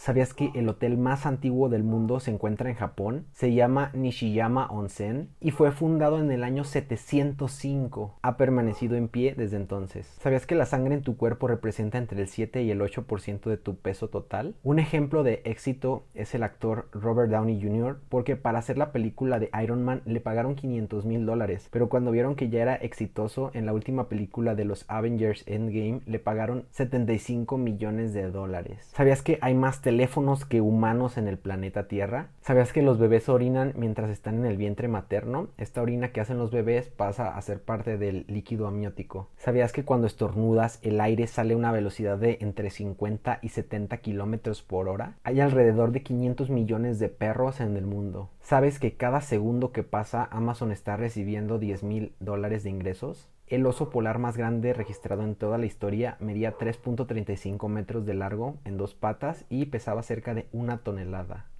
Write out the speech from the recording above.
¿Sabías que el hotel más antiguo del mundo se encuentra en Japón? Se llama Nishiyama Onsen y fue fundado en el año 705. Ha permanecido en pie desde entonces. ¿Sabías que la sangre en tu cuerpo representa entre el 7 y el 8% de tu peso total? Un ejemplo de éxito es el actor Robert Downey Jr. porque para hacer la película de Iron Man le pagaron 500 mil dólares, pero cuando vieron que ya era exitoso en la última película de los Avengers Endgame le pagaron 75 millones de dólares. ¿Sabías que hay más teléfonos que humanos en el planeta Tierra. ¿Sabías que los bebés orinan mientras están en el vientre materno? Esta orina que hacen los bebés pasa a ser parte del líquido amniótico. ¿Sabías que cuando estornudas el aire sale a una velocidad de entre 50 y 70 kilómetros por hora? Hay alrededor de 500 millones de perros en el mundo. ¿Sabes que cada segundo que pasa Amazon está recibiendo 10 mil dólares de ingresos? El oso polar más grande registrado en toda la historia medía 3.35 metros de largo en dos patas y pesaba cerca de una tonelada.